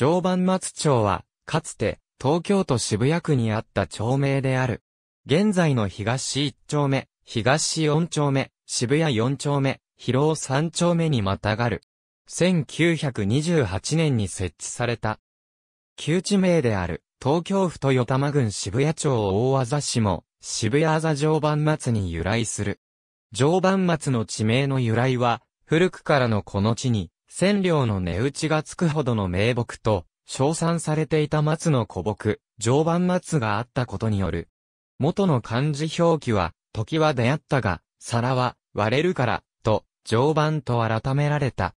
常磐松町は、かつて、東京都渋谷区にあった町名である。現在の東1丁目、東4丁目、渋谷4丁目、広尾3丁目にまたがる。1928年に設置された。旧地名である、東京府豊玉郡渋谷町大和座市も、渋谷あざ常磐松に由来する。常磐松の地名の由来は、古くからのこの地に、千両の値打ちがつくほどの名木と、称賛されていた松の古木、常磐松があったことによる。元の漢字表記は、時は出会ったが、皿は割れるから、と、常磐と改められた。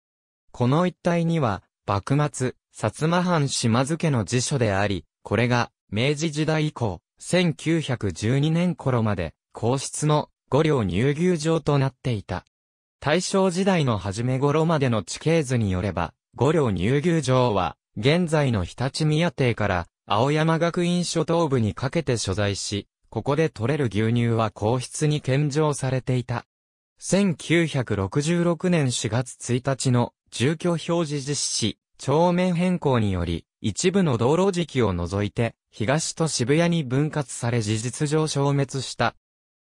この一帯には、幕末、薩摩藩島津家の辞書であり、これが、明治時代以降、1912年頃まで、皇室の五両乳牛場となっていた。大正時代の初め頃までの地形図によれば、五両乳牛場は、現在の日立宮邸から、青山学院諸島部にかけて所在し、ここで取れる牛乳は皇室に献上されていた。1966年4月1日の住居表示実施、町名変更により、一部の道路時期を除いて、東と渋谷に分割され事実上消滅した。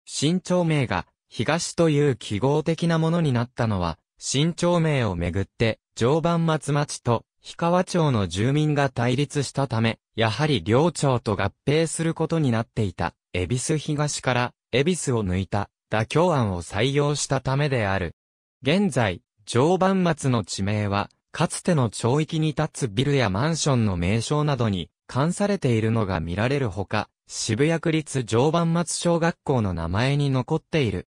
新町名が東という記号的なものになったのは、新町名をめぐって、常磐松町と氷川町の住民が対立したため、やはり両町と合併することになっていた、恵比寿東から、恵比寿を抜いた、妥協案を採用したためである。現在、常磐松の地名は、かつての町域に立つビルやマンションの名称などに、関されているのが見られるほか、渋谷区立常磐松小学校の名前に残っている。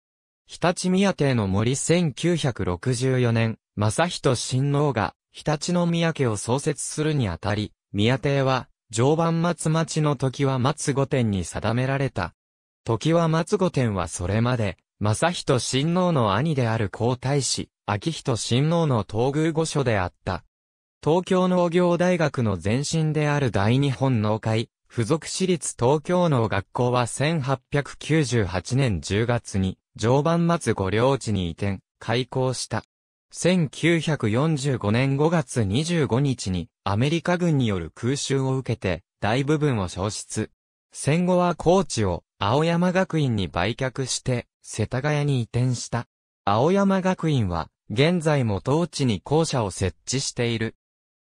日立宮邸の森1964年、正人親王が、日立の宮家を創設するにあたり、宮邸は、常磐松町の時は松御殿に定められた。時は松御殿はそれまで、正人親王の兄である皇太子、明人親王の東宮御所であった。東京農業大学の前身である大日本農会、附属私立東京農学校は1898年10月に、常磐松御領地に移転、開港した。1945年5月25日にアメリカ軍による空襲を受けて大部分を消失。戦後は高知を青山学院に売却して世田谷に移転した。青山学院は現在も当地に校舎を設置している。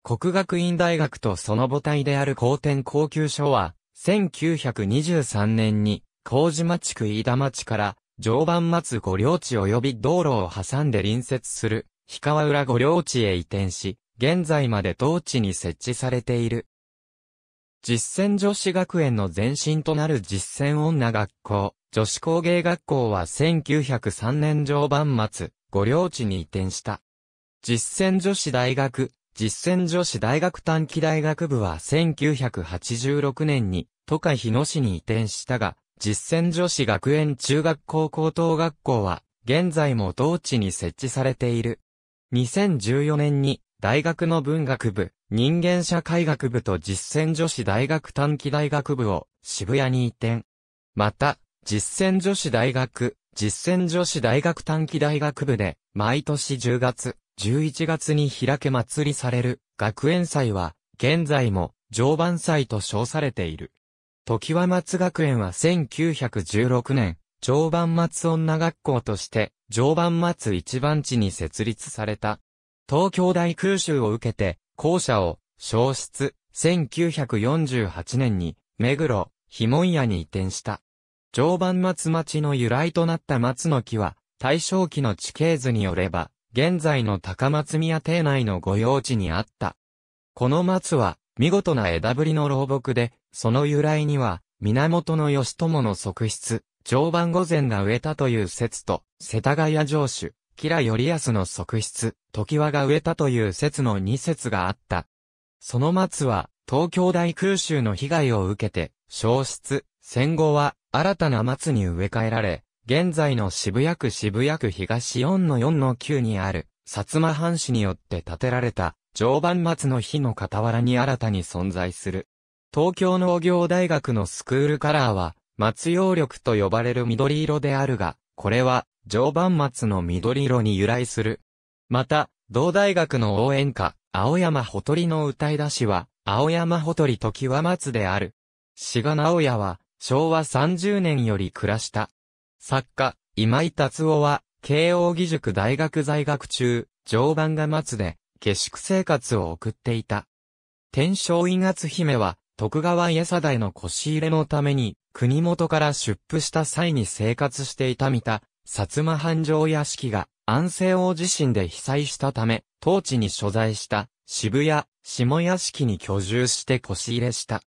国学院大学とその母体である高天高級所は1923年に麹島地区飯田町から常磐松五両地及び道路を挟んで隣接する、氷川浦五両地へ移転し、現在まで当地に設置されている。実践女子学園の前身となる実践女学校、女子工芸学校は1903年常磐松、五両地に移転した。実践女子大学、実践女子大学短期大学部は1986年に、都会日野市に移転したが、実践女子学園中学校高等学校は、現在も同地に設置されている。2014年に、大学の文学部、人間社会学部と実践女子大学短期大学部を渋谷に移転。また、実践女子大学、実践女子大学短期大学部で、毎年10月、11月に開け祭りされる学園祭は、現在も常磐祭と称されている。時は松学園は1916年、常磐松女学校として、常磐松一番地に設立された。東京大空襲を受けて、校舎を、消失、1948年に、目黒、碑文屋に移転した。常磐松町の由来となった松の木は、大正期の地形図によれば、現在の高松宮邸内の御用地にあった。この松は、見事な枝ぶりの老木で、その由来には、源義朝の側室、常磐御前が植えたという説と、世田谷城主、吉良頼康の側室、時和が植えたという説の二説があった。その松は、東京大空襲の被害を受けて、消失、戦後は、新たな松に植え替えられ、現在の渋谷区渋谷区東4の4の9にある、薩摩藩士によって建てられた、常磐松の火の傍らに新たに存在する。東京農業大学のスクールカラーは、松葉緑と呼ばれる緑色であるが、これは、常磐松の緑色に由来する。また、同大学の応援歌、青山ほとりの歌い出しは、青山ほとり時は松である。志賀直哉は、昭和30年より暮らした。作家、今井達夫は、慶応義塾大学在学中、常磐が松で、下宿生活を送っていた。天正伊月姫は、徳川家定への腰入れのために、国元から出府した際に生活していた三田、薩摩藩盛屋敷が安政王地震で被災したため、当地に所在した渋谷、下屋敷に居住して腰入れした。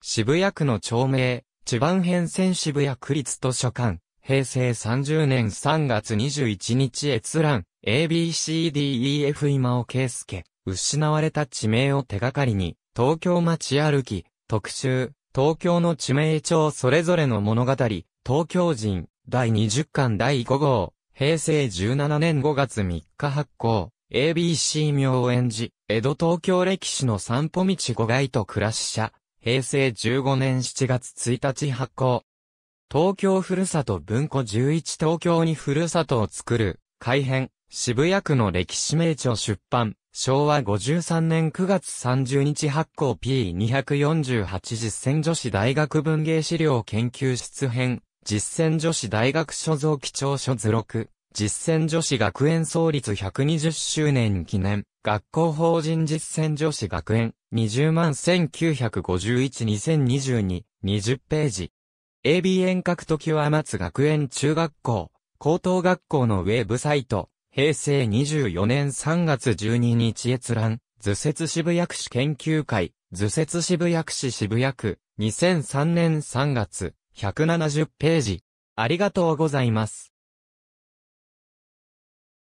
渋谷区の町名、地盤編遷渋谷区立図書館、平成30年3月21日閲覧、ABCDEF 今尾圭介、失われた地名を手がかりに、東京街歩き、特集、東京の地名帳それぞれの物語、東京人、第20巻第5号、平成17年5月3日発行、ABC を演寺、江戸東京歴史の散歩道5街と暮らし者、平成15年7月1日発行。東京ふるさと文庫11東京にふるさとを作る、改編、渋谷区の歴史名著出版、昭和53年9月30日発行 P248 実践女子大学文芸資料研究室編、実践女子大学所蔵基調書図録、実践女子学園創立120周年記念、学校法人実践女子学園、20万1951-2022、20ページ。AB 遠隔時は松学園中学校、高等学校のウェブサイト、平成24年3月12日閲覧、図説渋谷区史研究会、図説渋谷区史渋谷区、2003年3月、170ページ。ありがとうございます。